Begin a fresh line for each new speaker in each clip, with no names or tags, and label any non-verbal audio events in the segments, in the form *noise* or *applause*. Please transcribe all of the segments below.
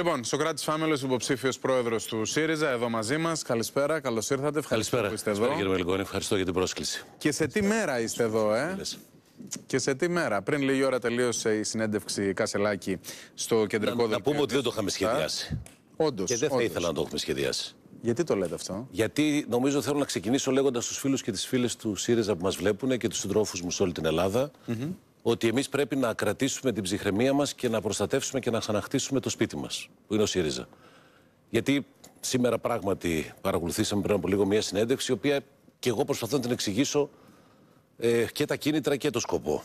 Λοιπόν, Σοκράτης Φάμελος, υποψήφιος πρόεδρος του ΣΥΡΙΖΑ, εδώ μαζί μας. Καλησπέρα, καλώς ήρθατε. Καλησπέρα.
που είστε εδώ. Κύριε Μελικόνη, ευχαριστώ για την πρόσκληση.
Και σε τι μέρα είστε εδώ, ε. Και σε τι μέρα. Πριν λίγη ώρα τελείωσε η συνέντευξη Κασελάκη στο κεντρικό δελτίο. Να, πούμε ότι δεν το είχαμε σχεδιάσει.
Όντως. Και δεν θα
ήθελα να το έχουμε σχεδιάσει. Γιατί το λέτε αυτό.
Γιατί νομίζω θέλω να ξεκινήσω λέγοντας στου φίλους και τις φίλες του ΣΥΡΙΖΑ που μας βλέπουν και τους συντρόφους μου σε όλη την Ελλάδα, mm -hmm ότι εμείς πρέπει να κρατήσουμε την ψυχραιμία μας και να προστατεύσουμε και να ξαναχτίσουμε το σπίτι μας, που είναι ο ΣΥΡΙΖΑ. Γιατί σήμερα πράγματι παρακολουθήσαμε πριν από λίγο μια συνέντευξη, η οποία και εγώ προσπαθώ να την εξηγήσω ε, και τα κίνητρα και το σκοπό.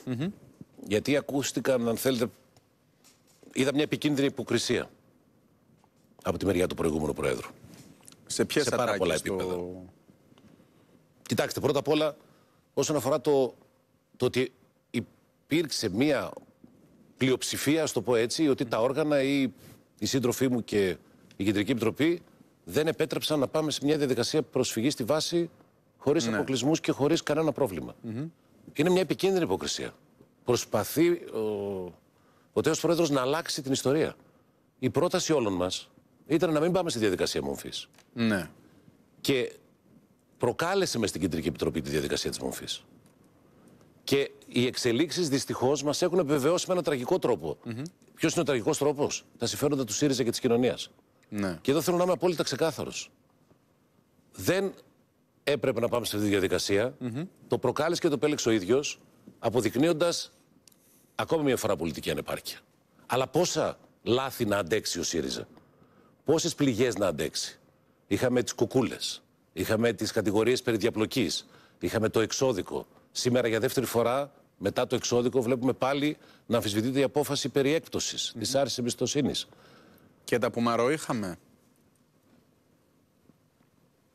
Γιατί ακούστηκαν, αν θέλετε, είδα μια επικίνδυνη υποκρισία από τη μεριά του προηγούμενου Προέδρου. Σε ποιες Σε πάρα πολλά επίπεδα. Κοιτάξτε, πρώτα απ' όλα, όσον αφορά το, το ότι υπήρξε μία πλειοψηφία, στο πω έτσι, ότι τα όργανα ή η σύντροφή μου και η Κεντρική Επιτροπή δεν επέτρεψαν να πάμε σε μια διαδικασία προσφυγής στη βάση χωρίς ναι. αποκλεισμούς και χωρίς κανένα πρόβλημα. Mm-hmm. Είναι μια επικίνδυνη υποκρισία. Προσπαθεί ο, ο τέος πρόεδρος να αλλάξει την ιστορία. Η πρόταση όλων μας ήταν να μην πάμε στη διαδικασία μορφή. Ναι. Και προκάλεσε μες στην Κεντρική Επιτροπή τη διαδικασία της μορφή. Και οι εξελίξεις δυστυχώς μας έχουν επιβεβαιώσει με ένα τραγικό τρόπο. Mm Ποιος είναι ο τραγικός τρόπος, τα συμφέροντα του ΣΥΡΙΖΑ και της κοινωνίας. Ναι. Και εδώ θέλω να είμαι απόλυτα ξεκάθαρος. Δεν έπρεπε να πάμε σε αυτή τη διαδικασία. Το προκάλεσε και το επέλεξε ο ίδιος, αποδεικνύοντας ακόμα μια φορά πολιτική ανεπάρκεια. Αλλά πόσα λάθη να αντέξει ο ΣΥΡΙΖΑ. Πόσες πληγές να αντέξει. Είχαμε τις κουκούλες. Είχαμε τις κατηγορίες περί διαπλοκής. Είχαμε το εξώδικο. Σήμερα για δεύτερη φορά, μετά το εξώδικο, βλέπουμε πάλι να αμφισβητείται η απόφαση περί έκπτωσης mm-hmm. της άρσης εμπιστοσύνης. Και τα που μαρό είχαμε.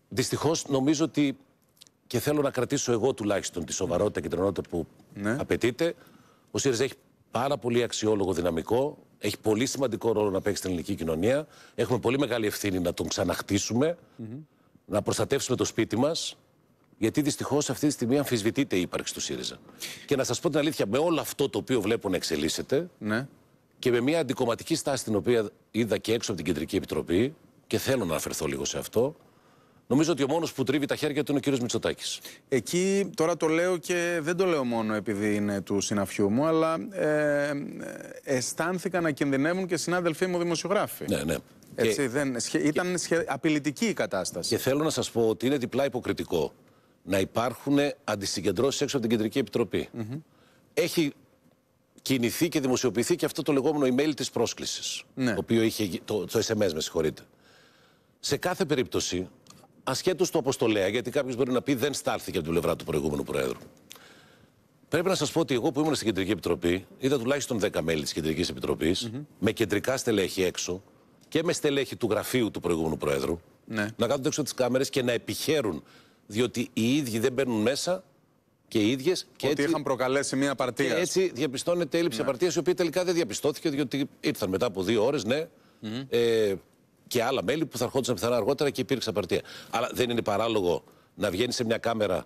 Δυστυχώς νομίζω ότι και θέλω να κρατήσω εγώ τουλάχιστον τη σοβαρότητα και την ενότητα που ναι. απαιτείται. Ο ΣΥΡΙΖΑ έχει πάρα πολύ αξιόλογο δυναμικό. Έχει πολύ σημαντικό ρόλο να παίξει στην ελληνική κοινωνία. Έχουμε πολύ μεγάλη ευθύνη να τον ξαναχτίσουμε, να προστατεύσουμε το σπίτι μας, γιατί δυστυχώς αυτή τη στιγμή αμφισβητείται η ύπαρξη του ΣΥΡΙΖΑ. Και να σας πω την αλήθεια, με όλο αυτό το οποίο βλέπω να εξελίσσεται ναι. και με μια αντικομματική στάση την οποία είδα και έξω από την Κεντρική Επιτροπή, και θέλω να αναφερθώ λίγο σε αυτό, Νομίζω ότι ο μόνος που τρίβει τα χέρια του είναι ο κύριος Μητσοτάκης.
Εκεί τώρα το λέω και δεν το λέω μόνο επειδή είναι του συναφιού μου, αλλά ε, αισθάνθηκα να κινδυνεύουν και συνάδελφοί μου δημοσιογράφοι. Ναι,
ναι. Έτσι, δεν, ήταν και... απειλητική η κατάσταση. Και θέλω να σας πω ότι είναι διπλά υποκριτικό να υπάρχουν αντισυγκεντρώσεις έξω από την Κεντρική Επιτροπή. Έχει κινηθεί και δημοσιοποιηθεί και αυτό το λεγόμενο email της πρόσκλησης. Ναι. Το οποίο είχε. Το, το SMS, με συγχωρείτε. Σε κάθε περίπτωση, ασχέτως του αποστολέα, γιατί κάποιος μπορεί να πει δεν στάλθηκε από την πλευρά του προηγούμενου Προέδρου. Πρέπει να σας πω ότι εγώ που ήμουν στην Κεντρική Επιτροπή, είδα τουλάχιστον 10 μέλη της Κεντρικής Επιτροπής, με κεντρικά στελέχη έξω και με στελέχη του γραφείου του προηγούμενου Προέδρου, ναι. να κάθονται έξω τις κάμερες και να επιχαίρουν διότι οι ίδιοι δεν μπαίνουν μέσα και οι ίδιες. Ότι έτσι, είχαν προκαλέσει μια απαρτία. Και έτσι διαπιστώνεται έλλειψη ναι. απαρτίας, η οποία τελικά δεν διαπιστώθηκε, διότι ήρθαν μετά από δύο ώρες, ναι. Ε, και άλλα μέλη που θα ερχόντουσαν πιθανά αργότερα και υπήρξε απαρτία. Αλλά δεν είναι παράλογο να βγαίνει σε μια κάμερα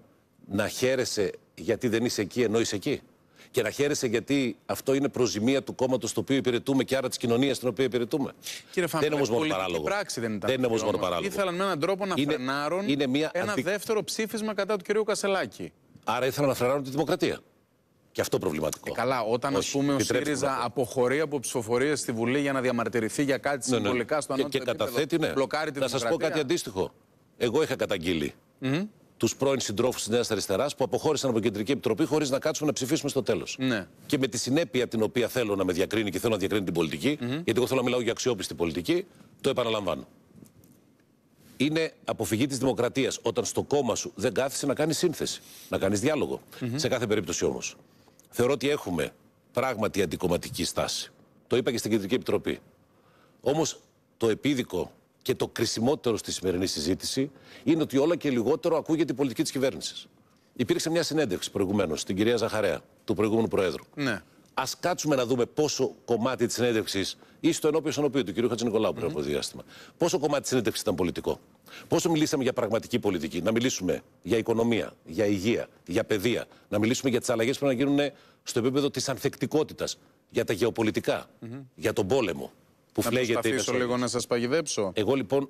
να χαίρεσαι γιατί δεν είσαι εκεί ενώ είσαι εκεί και να χαίρεσε γιατί αυτό είναι προζημία του κόμματος το οποίο υπηρετούμε και άρα της κοινωνίας στην οποία υπηρετούμε. Κύριε Φάντα, δεν είναι όμως μόνο παράλογο. Πράξη δεν, ήταν δεν είναι όμως μόνο παράλογο. Ήθελαν με έναν τρόπο να είναι, φρενάρουν είναι μια ένα αντί... δεύτερο
ψήφισμα κατά του κυρίου Κασελάκη. Άρα ήθελαν να φρενάρουν τη δημοκρατία. Και αυτό προβληματικό. Ε, καλά, όταν ας πούμε ο ΣΥΡΙΖΑ αποχωρεί από ψηφοφορίες στη Βουλή για να διαμαρτυρηθεί για κάτι ναι, ναι. συμβολικά στο ανώτατο και, και καταθέτει, ναι. Να σας πω κάτι
αντίστοιχο. Εγώ είχα καταγγείλει τους πρώην συντρόφους της Νέας Αριστεράς που αποχώρησαν από την Κεντρική Επιτροπή χωρίς να κάτσουμε να ψηφίσουμε στο τέλος. Ναι. Και με τη συνέπεια την οποία θέλω να με διακρίνει και θέλω να διακρίνει την πολιτική, γιατί εγώ θέλω να μιλάω για αξιόπιστη πολιτική, το επαναλαμβάνω. Είναι αποφυγή της δημοκρατίας όταν στο κόμμα σου δεν κάθεσαι να κάνεις σύνθεση, να κάνεις διάλογο. Σε κάθε περίπτωση όμως. Θεωρώ ότι έχουμε πράγματι αντικομματική στάση. Το είπα και στην Κεντρική Επιτροπή. Όμως το επίδικο και το κρισιμότερο στη σημερινή συζήτηση είναι ότι όλα και λιγότερο ακούγεται η πολιτική της κυβέρνησης. Υπήρξε μια συνέντευξη προηγουμένως στην κυρία Ζαχαρέα, του προηγούμενου Προέδρου. Ναι. Ας κάτσουμε να δούμε πόσο κομμάτι της συνέντευξης ή στο ενώπιον στον οποίο του κ. Χατζηνικολάου πριν mm-hmm. από διάστημα. Πόσο κομμάτι της συνέντευξης ήταν πολιτικό. Πόσο μιλήσαμε για πραγματική πολιτική. Να μιλήσουμε για οικονομία, για υγεία, για παιδεία. Να μιλήσουμε για τις αλλαγές που να γίνουν στο επίπεδο της ανθεκτικότητας. Για τα γεωπολιτικα για τον πόλεμο
που να φλέγεται. λίγο να
σας παγιδέψω. Εγώ λοιπόν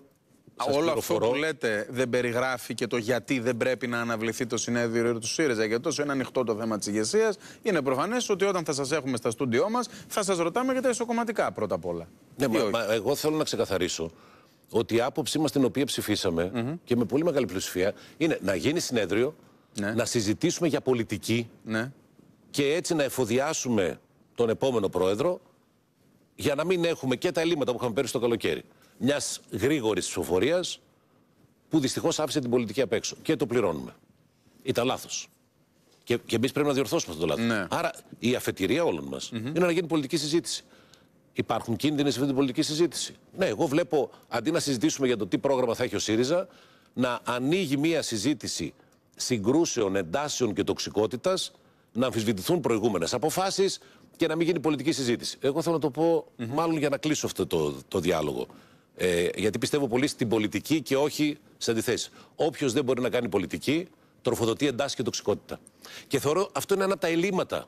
σας Όλο αυτό που λέτε δεν περιγράφει και το γιατί
δεν πρέπει να αναβληθεί το συνέδριο του ΣΥΡΙΖΑ. Γιατί τόσο είναι ανοιχτό το θέμα της ηγεσίας, είναι προφανές ότι
όταν θα σας έχουμε στα στούντιό μας, θα σας ρωτάμε για τα ισοκομματικά πρώτα απ' όλα. Ναι, μα, εγώ θέλω να ξεκαθαρίσω ότι η άποψή μας την οποία ψηφίσαμε και με πολύ μεγάλη πλειοψηφία είναι να γίνει συνέδριο, ναι. να συζητήσουμε για πολιτική ναι. και έτσι να εφοδιάσουμε τον επόμενο πρόεδρο για να μην έχουμε και τα ελλείμματα που είχαμε πέρυσι το καλοκαίρι. Μιας γρήγορης ψηφοφορίας που δυστυχώς άφησε την πολιτική απ' έξω. Και το πληρώνουμε. Ήταν λάθος. Και, και εμείς πρέπει να διορθώσουμε αυτό το λάθος. Ναι. Άρα η αφετηρία όλων μας είναι να γίνει πολιτική συζήτηση. Υπάρχουν κίνδυνοι σε αυτή την πολιτική συζήτηση. Ναι, εγώ βλέπω αντί να συζητήσουμε για το τι πρόγραμμα θα έχει ο ΣΥΡΙΖΑ, να ανοίγει μια συζήτηση συγκρούσεων, εντάσεων και τοξικότητας να αμφισβητηθούν προηγούμενες αποφάσεις και να μην γίνει πολιτική συζήτηση. Εγώ θέλω να το πω μάλλον για να κλείσω αυτό το, το διάλογο. Ε, γιατί πιστεύω πολύ στην πολιτική και όχι σε αντιθέσεις. Όποιος δεν μπορεί να κάνει πολιτική, τροφοδοτεί εντάσει και τοξικότητα. Και θεωρώ αυτό είναι ένα από τα ελλείμματα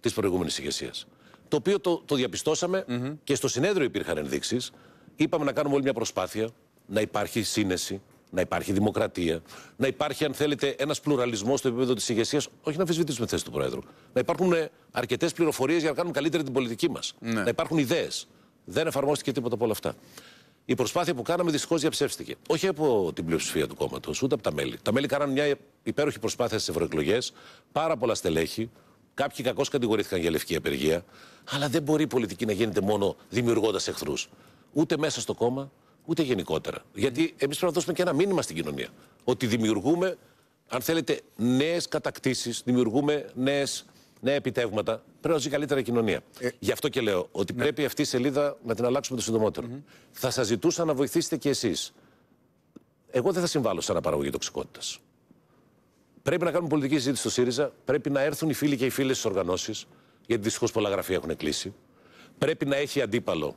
της προηγούμενης ηγεσίας. Το οποίο το, το διαπιστωσαμε και στο συνέδριο υπήρχαν ενδείξεις. Είπαμε να κάνουμε όλη μια προσπάθεια, να υπάρχει σύνεση, να υπάρχει δημοκρατία, να υπάρχει, αν θέλετε, ένας πλουραλισμός στο επίπεδο της ηγεσίας. Όχι να αμφισβητήσουμε τη θέση του Πρόεδρου. Να υπάρχουν αρκετές πληροφορίες για να κάνουμε καλύτερη την πολιτική μας. Ναι. Να υπάρχουν ιδέες. Δεν εφαρμόστηκε τίποτα από όλα αυτά. Η προσπάθεια που κάναμε δυστυχώς διαψεύστηκε. Όχι από την πλειοψηφία του κόμματος, ούτε από τα μέλη. Τα μέλη κάναν μια υπέροχη προσπάθεια στις ευρωεκλογές, πάρα πολλά στελέχη. Κάποιοι κακώς κατηγορήθηκαν για λευκή απεργία. Αλλά δεν μπορεί η πολιτική να γίνεται μόνο δημιουργώντας εχθρούς. Ούτε μέσα στο κόμμα, ούτε γενικότερα. Γιατί εμείς πρέπει να δώσουμε και ένα μήνυμα στην κοινωνία. Ότι δημιουργούμε, αν θέλετε, νέες κατακτήσεις, δημιουργούμε νέες, νέα επιτεύγματα. Πρέπει να ζει καλύτερα η κοινωνία. Ε, Γι' αυτό και λέω ότι ναι. πρέπει αυτή η σελίδα να την αλλάξουμε το συντομότερο. Θα σας ζητούσα να βοηθήσετε κι εσείς. Εγώ δεν θα συμβάλλω σε αναπαραγωγή τοξικότητας. Πρέπει να κάνουμε πολιτική συζήτηση στο ΣΥΡΙΖΑ. Πρέπει να έρθουν οι φίλοι και οι φίλες στις οργανώσεις. Γιατί δυστυχώς πολλά γραφεία έχουν κλείσει. Πρέπει να έχει αντίπαλο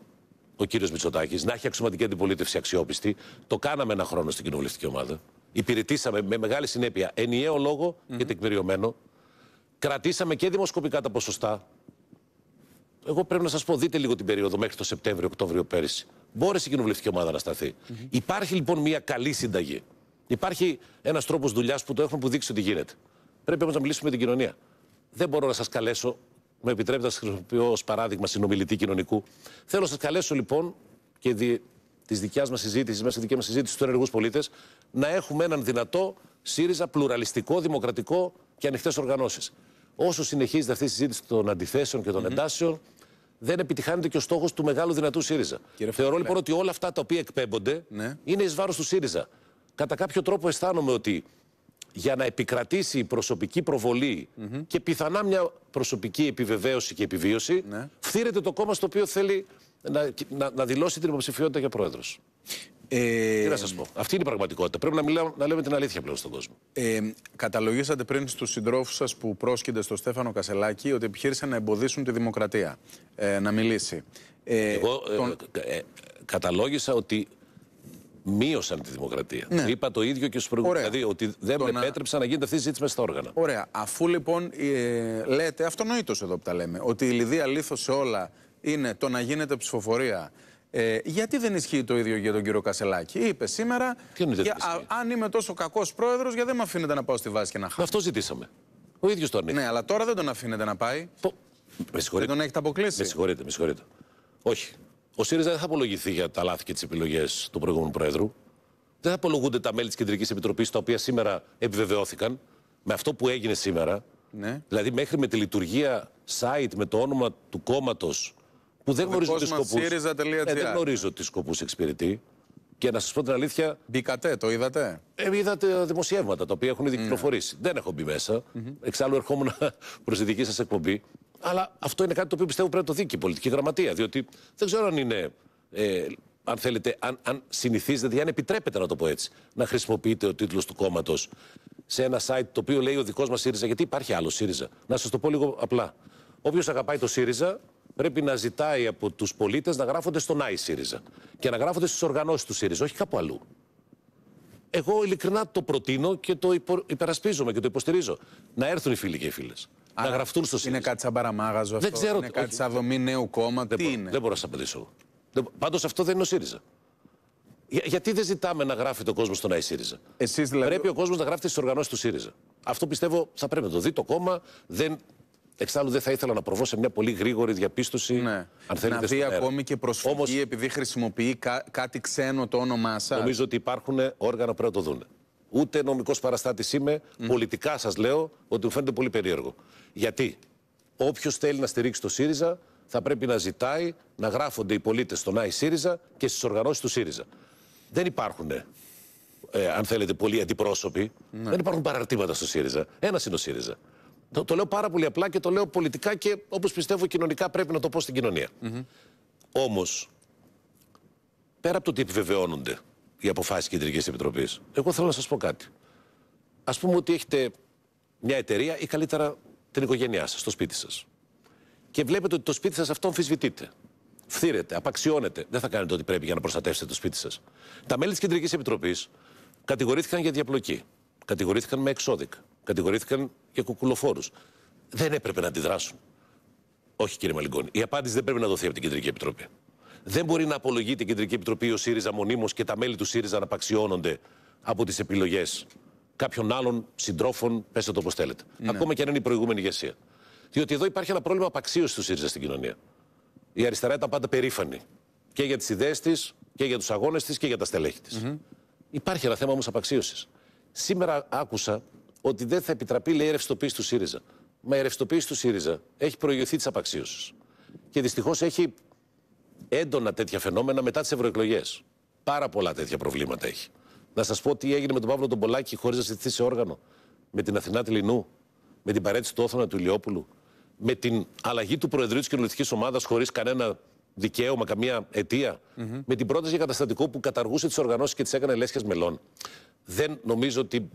ο κύριος Μητσοτάκης να έχει αξιωματική αντιπολίτευση αξιόπιστη. Το κάναμε ένα χρόνο στην κοινοβουλευτική ομάδα. Υπηρετήσαμε με μεγάλη συνέπεια ενιαίο λόγο και τεκμηριωμένο. Κρατήσαμε και δημοσκοπικά τα ποσοστά. Εγώ πρέπει να σας πω, δείτε λίγο την περίοδο μέχρι το Σεπτέμβριο-Οκτώβριο πέρυσι. Μπόρεσε η κοινοβουλευτική ομάδα να σταθει Υπάρχει λοιπόν μια καλή συνταγή. Υπάρχει ένας τρόπος δουλειάς που το έχουμε που ότι γίνεται. Πρέπει όμως να μιλήσουμε με την κοινωνία. Δεν μπορώ να σας καλέσω με επιτρέπετε να σας χρησιμοποιώ ως παράδειγμα συνομιλητή κοινωνικού. Θέλω να σας καλέσω λοιπόν και δι... της δικιάς μας συζήτησης, μέσα στη δική μας συζήτησης του ενεργούς πολίτες, να έχουμε έναν δυνατό ΣΥΡΙΖΑ πλουραλιστικό, δημοκρατικό και ανοιχτές οργανώσεις. Όσο συνεχίζεται αυτή η συζήτηση των αντιθέσεων και των mm εντάσεων, δεν επιτυχάνεται και ο στόχος του μεγάλου δυνατού ΣΥΡΙΖΑ. Θεωρώ λοιπόν ότι όλα αυτά τα οποία εκπέμπονται ναι. είναι εις βάρος του ΣΥΡΙΖΑ. Κατά κάποιο τρόπο αισθάνομαι ότι για να επικρατήσει η προσωπική προβολή και πιθανά μια προσωπική επιβεβαίωση και επιβίωση, ναι. το κόμμα στο οποίο θέλει να, να, δηλώσει την υποψηφιότητα για πρόεδρος. Ε... Τι να σας πω. Αυτή είναι η πραγματικότητα. Πρέπει να, να λέμε την αλήθεια πλέον στον κόσμο.
Ε, καταλογίσατε πριν στους συντρόφους σας που πρόσκυνται στο Στέφανο Κασελάκη ότι επιχείρησαν να εμποδίσουν τη δημοκρατία ε, να μιλήσει. Ε, Εγώ ε, τον... Ε, ε, καταλόγησα
ότι μείωσαν τη δημοκρατία. Ναι. Είπα το ίδιο και στους προηγούμενους. Δηλαδή ότι δεν με επέτρεψαν να... γίνεται αυτή η συζήτηση στα όργανα.
Ωραία. Αφού λοιπόν ε, λέτε, αυτονοήτως εδώ που τα λέμε, ότι η λυδία λήθο σε όλα είναι το να γίνεται ψηφοφορία. Ε, γιατί δεν ισχύει το ίδιο για τον κύριο Κασελάκη. Είπε σήμερα, για, αν είμαι τόσο κακός πρόεδρος, γιατί δεν με αφήνετε να πάω στη βάση και να χάσω. Αυτό ζητήσαμε. Ο ίδιος το ανήκει. Ναι, αλλά τώρα δεν τον αφήνετε να πάει. Πο...
Με συγχωρείτε. Δεν τον έχετε αποκλείσει. Με συγχωρείτε, με συγχωρείτε. Όχι. Ο ΣΥΡΙΖΑ δεν θα απολογηθεί για τα λάθη και τις επιλογές του προηγούμενου Προέδρου. Δεν θα απολογούνται τα μέλη της Κεντρικής Επιτροπής, τα οποία σήμερα επιβεβαιώθηκαν με αυτό που έγινε σήμερα. Ναι. Δηλαδή, μέχρι με τη λειτουργία site με το όνομα του κόμματος, που δεν γνωρίζω τις σκοπούς. Ε, δεν γνωρίζω τις σκοπούς εξυπηρετεί. Και να σας πω την αλήθεια. Μπήκατε, το είδατε. Ε, είδατε δημοσιεύματα τα οποία έχουν ήδη ναι. κυκλοφορήσει. Δεν έχω μπει μέσα. Mm Εξάλλου, ερχόμουν *laughs* προς τη δική σας εκπομπή. Αλλά αυτό είναι κάτι το οποίο πιστεύω πρέπει να το δει και η πολιτική γραμματεία. Διότι δεν ξέρω αν είναι. Ε, αν θέλετε, αν, αν συνηθίζετε ή δηλαδή αν επιτρέπετε να το πω έτσι, να χρησιμοποιείτε ο τίτλος του κόμματος σε ένα site το οποίο λέει ο δικός μας ΣΥΡΙΖΑ, γιατί υπάρχει άλλο ΣΥΡΙΖΑ. Να σας το πω λίγο απλά. Όποιος αγαπάει το ΣΥΡΙΖΑ πρέπει να ζητάει από τους πολίτες να γράφονται στον ΆΙ ΣΥΡΙΖΑ και να γράφονται στις οργανώσεις του ΣΥΡΙΖΑ, όχι κάπου αλλού. Εγώ ειλικρινά το προτείνω και το υπερασπίζομαι και το υποστηρίζω. Να έρθουν οι φίλοι και οι φίλες να γραφτούν στο ΣΥΡΙΖΑ. Είναι κάτι σαν παραμάγαζο αυτό. Δεν ξέρω. Είναι κάτι σαν δομή νέου κόμματος. Δεν, δεν μπορώ να σας απαντήσω. Πάντως αυτό δεν είναι ο ΣΥΡΙΖΑ. Για, γιατί δεν ζητάμε να γράφει τον κόσμο στον ΣΥΡΙΖΑ. Εσείς δηλαδή... Πρέπει ο κόσμος να γράφει στι οργανώσεις του ΣΥΡΙΖΑ. Αυτό πιστεύω θα πρέπει να το δει το κόμμα. Δεν... Εξάλλου δεν θα ήθελα να προβώ σε μια πολύ γρήγορη διαπίστωση. Ναι. Αν θέλετε, να δει ακόμη και προσφυγή Όμως... επειδή χρησιμοποιεί κά... κάτι ξένο το όνομά σας. Νομίζω ότι υπάρχουν όργανα που πρέπει να το δουν ούτε νομικός παραστάτης είμαι. Πολιτικά σας λέω ότι μου φαίνεται πολύ περίεργο. Γιατί όποιος θέλει να στηρίξει το ΣΥΡΙΖΑ θα πρέπει να ζητάει να γράφονται οι πολίτες στον ΝΑΗ ΣΥΡΙΖΑ και στις οργανώσεις του ΣΥΡΙΖΑ. Δεν υπάρχουν, ε, ε, αν θέλετε, πολλοί αντιπρόσωποι. Ναι. Δεν υπάρχουν παραρτήματα στο ΣΥΡΙΖΑ. Ένας είναι ο ΣΥΡΙΖΑ. Το, λέω πάρα πολύ απλά και το λέω πολιτικά και όπως πιστεύω κοινωνικά πρέπει να το πω στην κοινωνία. Mm Όμως, πέρα από το ότι επιβεβαιώνονται οι αποφάσεις Κεντρικής Επιτροπής. Εγώ θέλω να σας πω κάτι. Ας πούμε ότι έχετε μια εταιρεία ή καλύτερα την οικογένειά σας, το σπίτι σας. Και βλέπετε ότι το σπίτι σας αυτό αμφισβητείται. Φθύρεται, απαξιώνετε. Δεν θα κάνετε ό,τι πρέπει για να προστατεύσετε το σπίτι σας. Τα μέλη της Κεντρικής Επιτροπής κατηγορήθηκαν για διαπλοκή. Κατηγορήθηκαν με εξώδικα. Κατηγορήθηκαν για κουκουλοφόρους. Δεν έπρεπε να αντιδράσουν. Όχι, κύριε Μαλιγκόνη. Η απάντηση δεν πρέπει να δοθεί από την Κεντρική Επιτροπή. Δεν μπορεί να απολογεί την Κεντρική Επιτροπή ο ΣΥΡΙΖΑ μονίμως και τα μέλη του ΣΥΡΙΖΑ να απαξιώνονται από τις επιλογές κάποιων άλλων συντρόφων, πέστε το όπως θέλετε. Ναι. Ακόμα και αν είναι η προηγούμενη ηγεσία. Διότι εδώ υπάρχει ένα πρόβλημα απαξίωσης του ΣΥΡΙΖΑ στην κοινωνία. Η αριστερά ήταν πάντα περήφανη και για τις ιδέες της και για τους αγώνες της και για τα στελέχη της. Υπάρχει ένα θέμα όμως απαξίωσης. Σήμερα άκουσα ότι δεν θα επιτραπεί, λέει, η ρευστοποίηση του ΣΥΡΙΖΑ. Μα η ρευστοποίηση του ΣΥΡΙΖΑ έχει προηγηθεί της απαξίωσης. Και δυστυχώς έχει έντονα τέτοια φαινόμενα μετά τις ευρωεκλογές. Πάρα πολλά τέτοια προβλήματα έχει. Να σας πω τι έγινε με τον Παύλο τον Πολάκη χωρίς να συζητηθεί σε όργανο. Με την Αθηνά Λινού. Με την παρέτηση του Όθωνα του Ηλιόπουλου. Με την αλλαγή του Προεδρείου της κοινοβουλευτικη ομαδα Ομάδα χωρίς κανένα δικαίωμα, καμία Με την πρόταση για καταστατικό που καταργούσε τις οργανώσεις και τις έκανε λέσχες μελών. Δεν νομίζω ότι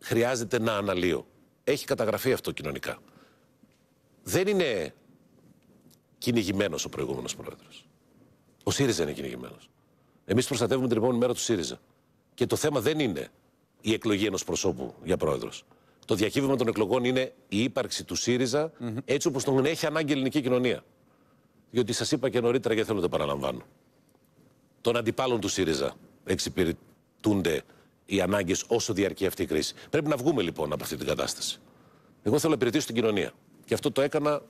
χρειάζεται να αναλύω. Έχει καταγραφεί αυτό κοινωνικά. Δεν είναι κυνηγημένος ο προηγούμενος πρόεδρος. Ο ΣΥΡΙΖΑ είναι κυνηγημένος. Εμείς προστατεύουμε την επόμενη μέρα του ΣΥΡΙΖΑ. Και το θέμα δεν είναι η εκλογή ενός προσώπου για πρόεδρος. Το διακύβευμα των εκλογών είναι η ύπαρξη του ΣΥΡΙΖΑ έτσι όπως τον έχει ανάγκη η ελληνική κοινωνία. Διότι σας είπα και νωρίτερα και θέλω να το παραλαμβάνω. Των αντιπάλων του ΣΥΡΙΖΑ εξυπηρετούνται οι ανάγκες όσο διαρκεί αυτή η κρίση. Πρέπει να βγούμε λοιπόν από αυτή την κατάσταση. Εγώ θέλω να υπηρετήσω την κοινωνία. Και αυτό το έκανα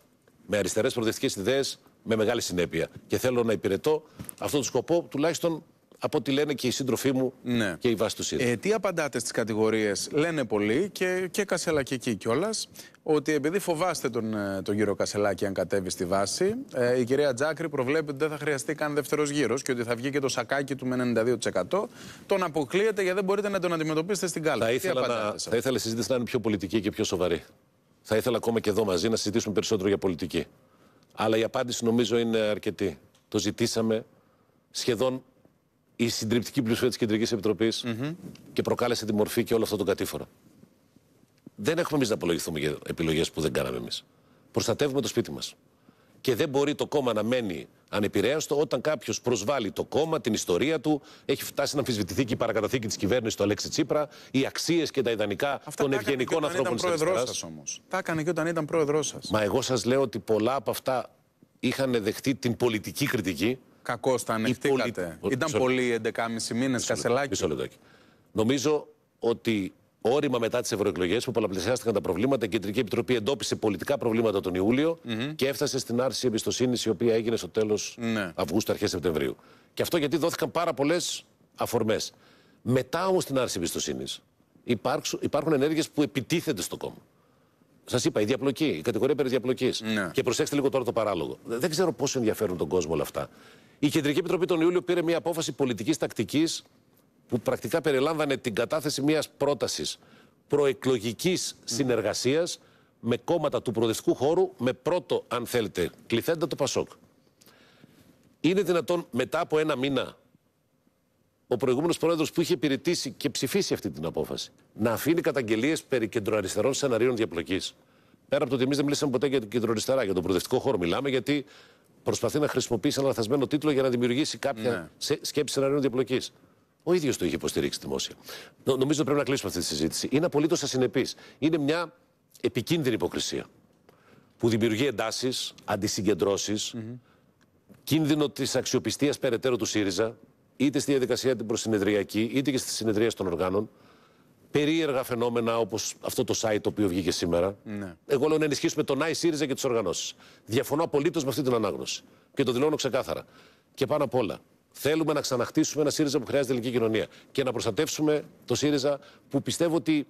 με αριστερές προοδευτικές ιδέες με μεγάλη συνέπεια. Και θέλω να υπηρετώ αυτόν τον σκοπό τουλάχιστον από ό,τι λένε και οι σύντροφοί μου ναι. και η βάση του ε, Τι απαντάτε στις κατηγορίες, λένε
πολλοί και, και εκεί κιόλας, ότι επειδή φοβάστε τον, ε, τον κύριο Κασελάκη αν κατέβει στη βάση, ε, η κυρία Τζάκρη προβλέπει ότι δεν θα χρειαστεί καν δεύτερος γύρος και ότι θα βγει και το σακάκι του με 92%. Τον αποκλείεται γιατί δεν μπορείτε να τον αντιμετωπίσετε στην κάλπη. Θα ήθελα, να,
θα ήθελα η συζήτηση να είναι πιο πολιτική και πιο σοβαρή. Θα ήθελα ακόμα και εδώ μαζί να συζητήσουμε περισσότερο για πολιτική. Αλλά η απάντηση νομίζω είναι αρκετή. Το ζητήσαμε σχεδόν η συντριπτική πλειοψηφία της Κεντρικής και προκάλεσε τη μορφή και όλο αυτό το κατήφορο. Δεν έχουμε εμείς να απολογηθούμε για επιλογές που δεν κάναμε εμείς. Προστατεύουμε το σπίτι μας. Και δεν μπορεί το κόμμα να μένει ανεπηρέαστο όταν κάποιος προσβάλλει το κόμμα, την ιστορία του, έχει φτάσει να αμφισβητηθεί και η παρακαταθήκη της κυβέρνησης του Αλέξη Τσίπρα, οι αξίες και τα ιδανικά Αυτά των ευγενικών ανθρώπων τη Ελλάδα. Τα έκανε και όταν ήταν πρόεδρός σας. Μα εγώ σας λέω ότι πολλά από αυτά είχαν δεχτεί την πολιτική κριτική. Κακώς τα ανεχτήκατε. Ήταν πολύ 11,5 μήνε, Κασελάκη. Νομίζω ότι όριμα μετά τις ευρωεκλογές που πολλαπλασιάστηκαν τα προβλήματα. Η Κεντρική Επιτροπή εντόπισε πολιτικά προβλήματα τον ιουλιο και έφτασε στην άρση εμπιστοσύνης η οποία έγινε στο τελο ναι. Αυγούστου, αρχές Σεπτεμβρίου. Και αυτό γιατί δόθηκαν πάρα πολλές αφορμές. Μετά όμως την άρση εμπιστοσύνης υπάρχουν ενέργειες που επιτίθενται στο κόμμα. Σας είπα, η διαπλοκή, η κατηγορία περί διαπλοκής. Ναι. Και προσέξτε λίγο τώρα το παράλογο. Δεν ξέρω πόσο ενδιαφέρουν τον κόσμο όλα αυτά. Η Κεντρική Επιτροπή τον Ιούλιο πήρε μια απόφαση πολιτικής τακτικής που πρακτικά περιλάμβανε την κατάθεση μιας πρότασης προεκλογικής συνεργασίας με κόμματα του προοδευτικού χώρου με πρώτο, αν θέλετε, κληθέντα το Πασόκ. Είναι δυνατόν μετά από ένα μήνα ο προηγούμενος πρόεδρος που είχε υπηρετήσει και ψηφίσει αυτή την απόφαση να αφήνει καταγγελίες περί κεντροαριστερών σεναρίων διαπλοκής. Πέρα από το ότι εμείς δεν μιλήσαμε ποτέ για την κεντροαριστερά, για τον προοδευτικό χώρο μιλάμε, γιατί προσπαθεί να χρησιμοποιήσει ένα λαθασμένο τίτλο για να δημιουργήσει κάποια ναι. σκέψη σενάριων διαπλοκής. Ο ίδιος το είχε υποστηρίξει δημόσια. Νο, νομίζω πρέπει να κλείσουμε αυτή τη συζήτηση. Είναι απολύτως ασυνεπής. Είναι μια επικίνδυνη υποκρισία που δημιουργεί εντάσεις, κίνδυνο της αξιοπιστίας περαιτέρω του ΣΥΡΙΖΑ, είτε στη διαδικασία την προσυνεδριακή, είτε και στη συνεδρία των οργάνων. Περίεργα φαινόμενα όπως αυτό το site το οποίο βγήκε σήμερα. Ναι. Εγώ λέω να ενισχύσουμε τον ΆΙ ΣΥΡΙΖΑ και τις οργανώσεις. Διαφωνώ απολύτως με αυτή την ανάγνωση. Και το δηλώνω ξεκάθαρα. Και πάνω απ' όλα, Θέλουμε να ξαναχτίσουμε ένα ΣΥΡΙΖΑ που χρειάζεται ελληνική κοινωνία και να προστατεύσουμε το ΣΥΡΙΖΑ που πιστεύω ότι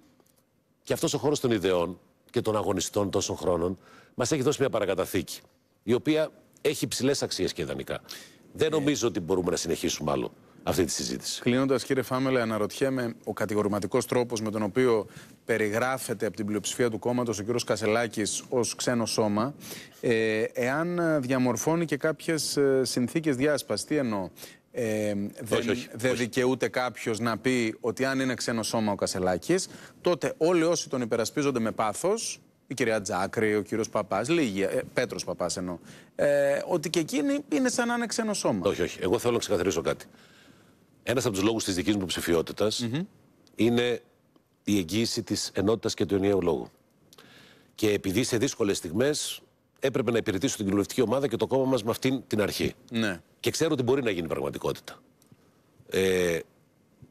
και αυτός ο χώρος των ιδεών και των αγωνιστών τόσων χρόνων μας έχει δώσει μια παρακαταθήκη, η οποία έχει υψηλές αξίες και ιδανικά. Δεν ε. νομίζω ότι μπορούμε να συνεχίσουμε άλλο
αυτή τη συζήτηση. Κλείνοντας, κύριε Φάμελε, αναρωτιέμαι ο κατηγορηματικός τρόπος με τον οποίο περιγράφεται από την πλειοψηφία του κόμματος ο κύριος Κασελάκης ως ξένο σώμα, ε, εάν διαμορφώνει και κάποιες συνθήκες διάσπασης. Τι εννοώ. δεν δεν όχι. δικαιούται κάποιος να πει ότι αν είναι ξένο σώμα ο Κασελάκης, τότε όλοι όσοι τον υπερασπίζονται με πάθος, η κυρία Τζάκρη, ο κύριος Παπάς, λίγοι, ε, Πέτρος Παπάς
εννοώ, ε, ότι και εκείνοι είναι σαν να είναι ξένο σώμα. Όχι, όχι. Εγώ θέλω να ξεκαθαρίσω κάτι. Ένας από τους λόγους της δικής μου ψηφιοτητα είναι η εγγύηση της ενότητας και του ενιαίου λόγου. Και επειδή σε δύσκολες στιγμές έπρεπε να υπηρετήσω την κοινοβουλευτική ομάδα και το κόμμα μας με αυτήν την αρχή. Ναι. Και ξέρω ότι μπορεί να γίνει πραγματικότητα. Ε,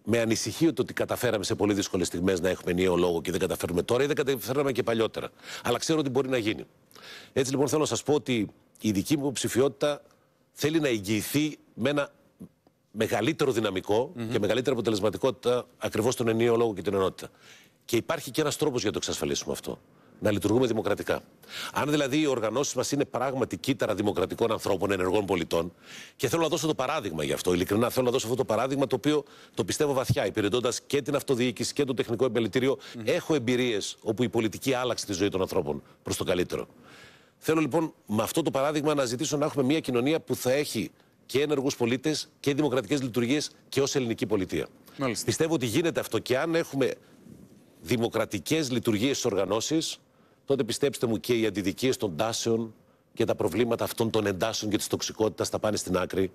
με ανησυχεί το ότι καταφέραμε σε πολύ δύσκολες στιγμές να έχουμε ενιαίο λόγο και δεν καταφέρουμε τώρα ή δεν καταφέραμε και παλιότερα. Αλλά ξέρω ότι μπορεί να γίνει. Έτσι λοιπόν θέλω να σας πω ότι η δική μου ψηφιότητα θέλει να εγγυηθεί με ένα μεγαλύτερο και μεγαλύτερη αποτελεσματικότητα ακριβώς στον ενίο λόγο και την ενότητα. Και υπάρχει και ένας τρόπος για να το εξασφαλίσουμε αυτό. Να λειτουργούμε δημοκρατικά. Αν δηλαδή οι οργανώσεις μας είναι πράγματι κύτταρα δημοκρατικών ανθρώπων, ενεργών πολιτών, και θέλω να δώσω το παράδειγμα γι' αυτό, ειλικρινά θέλω να δώσω αυτό το παράδειγμα το οποίο το πιστεύω βαθιά, υπηρετώντας και την αυτοδιοίκηση και το τεχνικό έχω εμπειρίες όπου η πολιτική άλλαξε τη ζωή των ανθρώπων προς το καλύτερο. Θέλω λοιπόν με αυτό το παράδειγμα να ζητήσω να έχουμε μια κοινωνία που θα έχει και ενεργούς πολίτες και δημοκρατικές λειτουργίες και ως ελληνική πολιτεία. Μάλιστα. Πιστεύω ότι γίνεται αυτό και αν έχουμε δημοκρατικές λειτουργίες στις οργανώσεις, τότε πιστέψτε μου και οι αντιδικίες των τάσεων και τα προβλήματα αυτών των εντάσεων και της τοξικότητας θα πάνε στην άκρη.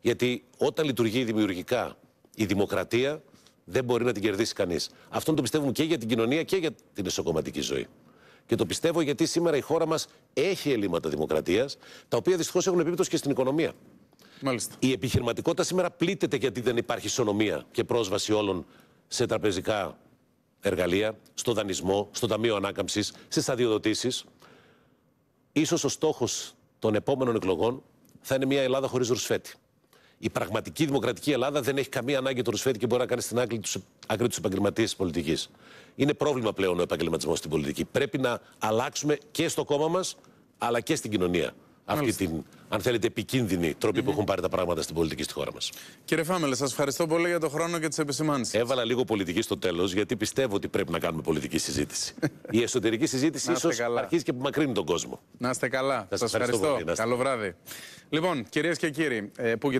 Γιατί όταν λειτουργεί δημιουργικά η δημοκρατία, δεν μπορεί να την κερδίσει κανείς. Αυτό το πιστεύουμε και για την κοινωνία και για την εσωκομματική ζωή. Και το πιστεύω γιατί σήμερα η χώρα μας έχει ελλείμματα δημοκρατίας, τα οποία δυστυχώς έχουν επίπτωση και στην οικονομία. Μάλιστα. Η επιχειρηματικότητα σήμερα πλήττεται γιατί δεν υπάρχει ισονομία και πρόσβαση όλων σε τραπεζικά εργαλεία, στο δανεισμό, στο Ταμείο Ανάκαμψης, στις αδειοδοτήσει. σω ο στόχος των επόμενων εκλογών θα είναι μια Ελλάδα χωρίς ρουσφέτη. Η πραγματική δημοκρατική Ελλάδα δεν έχει καμία ανάγκη το ρουσφέτη και μπορεί να κάνει στην άκρη τους άκρη τους επαγγελματίες τη πολιτικής. Είναι πρόβλημα πλέον ο επαγγελματισμός στην πολιτική. Πρέπει να αλλάξουμε και στο κόμμα μας, αλλά και στην κοινωνία αυτή την, αν θέλετε, επικίνδυνη τρόπη που έχουν πάρει τα πράγματα στην πολιτική στη χώρα μας. Κύριε Φάμελε, σας ευχαριστώ πολύ για τον χρόνο και τις επισημάνσεις. Έβαλα λίγο πολιτική στο τέλος, γιατί πιστεύω ότι πρέπει να κάνουμε πολιτική συζήτηση. Η εσωτερική συζήτηση *laughs* ίσω αρχίζει και απομακρύνει τον κόσμο.
Να είστε καλά. Σας ευχαριστώ. Καλό βράδυ. Λοιπόν, κυρίες και κύριοι, ε, που